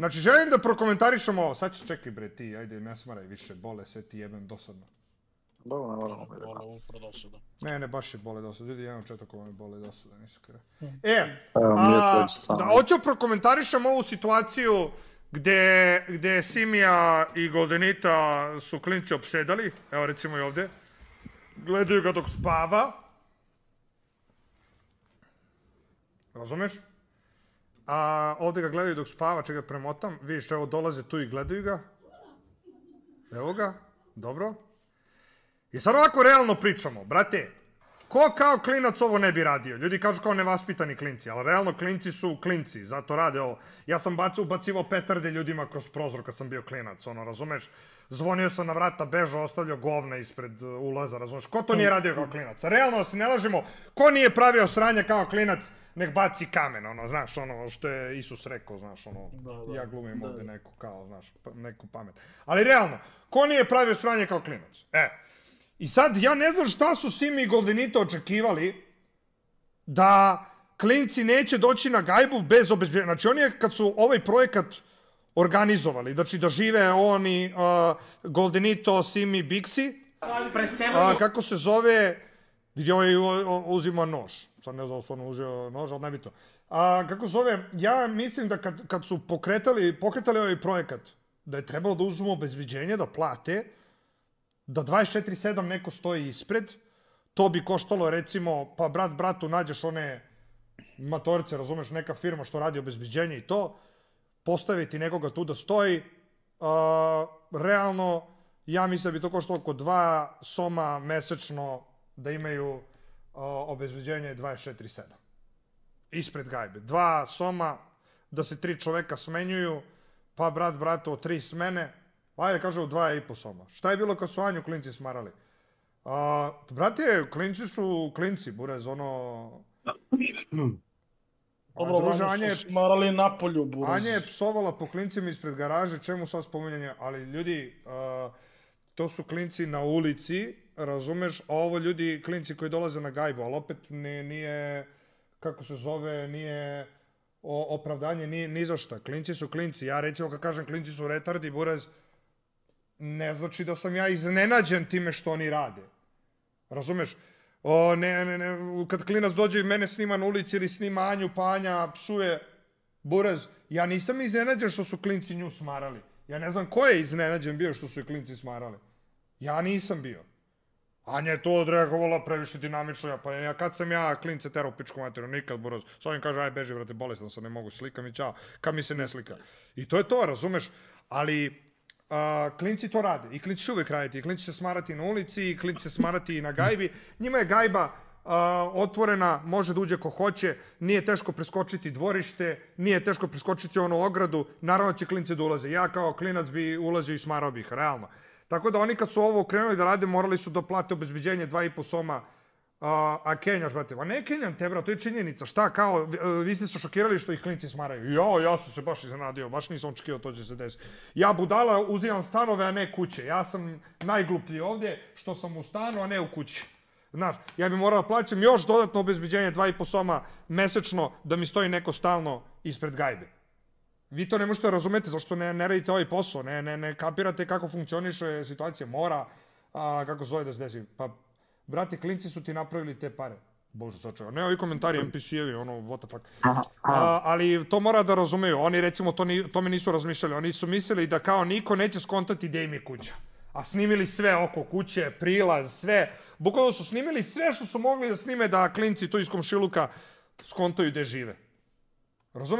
Znači, želim da prokomentarišem ovo. Sad će čekaj bre ti, ajde, ne smaraj više bole, sve ti jebem dosadno. Dobro, ne moramo biti. Bole upra dosada. Ne, ne, baš je bole dosadno. Ljudi, jedan četak ovo je bole dosada, nisu kre. Mm. E, a, da hoću da prokomentarišem ovu situaciju gde, gde Simija i Goldenita su klinci obsedali. Evo, recimo i ovde. Gledaju ga dok spava. Razumeš? a ovde ga gledaju dok spava, čega premotam, vidiš, evo, dolaze tu i gledaju ga. Evo ga, dobro. I sad ovako realno pričamo, brate, ko kao klinac ovo ne bi radio? Ljudi kažu kao nevaspitani klinci, ali realno klinci su klinci, zato rade ovo. Ja sam bacio, bacivo petarde ljudima kroz prozor kad sam bio klinac, ono, razumeš? Zvonio sam na vrata, bežao, ostavljao govna ispred uh, ulaza, razumeš? Ko to nije radio kao klinac? Realno, da se ne lažimo, ko nije pravio sranje kao klinac, nek baci kamen, ono, znaš, ono, što je Isus rekao, znaš, ono, da, da, ja glumim da, ovde da. neku, kao, znaš, pa, neku pamet. Ali realno, ko nije pravio sranje kao klinac? E, i sad ja ne znam šta su Simi i Goldenito očekivali da klinci neće doći na gajbu bez obezbijenja. Znači, oni je, kad su ovaj projekat organizovali, znači da žive oni, uh, Goldenito, Simi, Bixi, uh, kako se zove, gdje ovaj uzima nož sad ne znam da stvarno užio nož, ali nebitno. A, kako zove, ja mislim da kad, kad su pokretali, pokretali ovaj projekat, da je trebalo da uzmu obezbiđenje, da plate, da 24-7 neko stoji ispred, to bi koštalo recimo, pa brat bratu nađeš one matorice, razumeš, neka firma što radi obezbiđenje i to, postaviti nekoga tu da stoji, a, realno, ja mislim da bi to koštalo oko dva soma mesečno da imaju obezbeđenje je 24-7. Ispred gajbe. Dva soma, da se tri čoveka smenjuju, pa brat o tri smene, ajde kaže u dva i po soma. Šta je bilo kad su Anju klinci smarali? A, brate, klinci su klinci, Burez, ono... Dobro, druže, Anja je, smarali na polju, Burez. Anja je psovala po klincima ispred garaže, čemu sad spominjanje, ali ljudi, uh, to su klinci na ulici, razumeš, a ovo ljudi, klinci koji dolaze na gajbu, ali opet nije, nije kako se zove, nije o, opravdanje ni, ni za šta. Klinci su klinci. Ja recimo kad kažem klinci su retardi, Burez, ne znači da sam ja iznenađen time što oni rade. Razumeš? O, ne, ne, ne, kad klinac dođe i mene snima na ulici ili snima Anju, pa Anja psuje, Burez, ja nisam iznenađen što su klinci nju smarali. Ja ne znam ko je iznenađen bio što su i klinci smarali. Ja nisam bio. Anja je to odreagovala previše dinamično, ja pa ja kad sam ja klince terao pičku materu, nikad buraz. S ovim kaže, aj beži, vrate, bolestan sam, ne mogu slikam i čao, kad mi se ne slika. I to je to, razumeš? Ali, Uh, klinci to rade i klinci će uvek raditi i klinci će smarati na ulici i klinci će smarati i na gajbi. Njima je gajba uh, otvorena, može da uđe ko hoće, nije teško preskočiti dvorište, nije teško preskočiti onu ogradu, naravno će klinci da ulaze. Ja kao klinac bi ulazio i smarao bih, realno. Tako da oni kad su ovo krenuli da rade, morali su da plate obezbeđenje 2,5 soma a, a Kenjaš, brate, ma ne Kenjan te, brate, to je činjenica. Šta, kao, vi e, ste se šokirali što ih klinci smaraju. Jo, ja sam se baš iznadio, baš nisam očekio da to će se desiti. Ja, budala, uzimam stanove, a ne kuće. Ja sam najgluplji ovde, što sam u stanu, a ne u kući. Znaš, ja bi da plaćam još dodatno obezbeđenje 2,5 soma mesečno da mi stoji neko stalno ispred gajbe vi to ne možete da razumeti, zašto ne, ne radite ovaj posao, ne, ne, ne kapirate kako funkcioniše situacija mora, a, kako zove da se desi. Pa, brate, klinci su ti napravili te pare. Bože, sačeva. Ne, ovi komentari NPC-evi, ono, what the fuck. A, ali to mora da razumeju. Oni, recimo, to, ni, to me nisu razmišljali. Oni su mislili da kao niko neće skontati gde im je kuća. A snimili sve oko kuće, prilaz, sve. Bukvalno su snimili sve što su mogli da snime da klinci tu iz komšiluka skontaju gde žive. Razumeš?